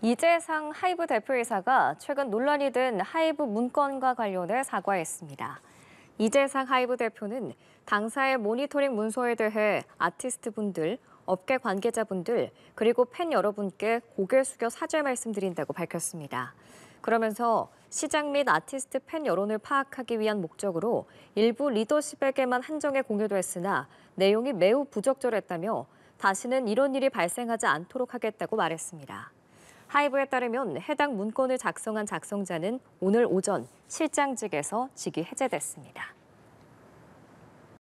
이재상 하이브 대표이사가 최근 논란이 된 하이브 문건과 관련해 사과했습니다. 이재상 하이브 대표는 당사의 모니터링 문서에 대해 아티스트분들, 업계 관계자분들, 그리고 팬 여러분께 고개 숙여 사죄 말씀드린다고 밝혔습니다. 그러면서 시장 및 아티스트 팬 여론을 파악하기 위한 목적으로 일부 리더십에게만 한정해 공유도 했으나 내용이 매우 부적절했다며 다시는 이런 일이 발생하지 않도록 하겠다고 말했습니다. 하이브에 따르면 해당 문건을 작성한 작성자는 오늘 오전 실장직에서 직위 해제됐습니다.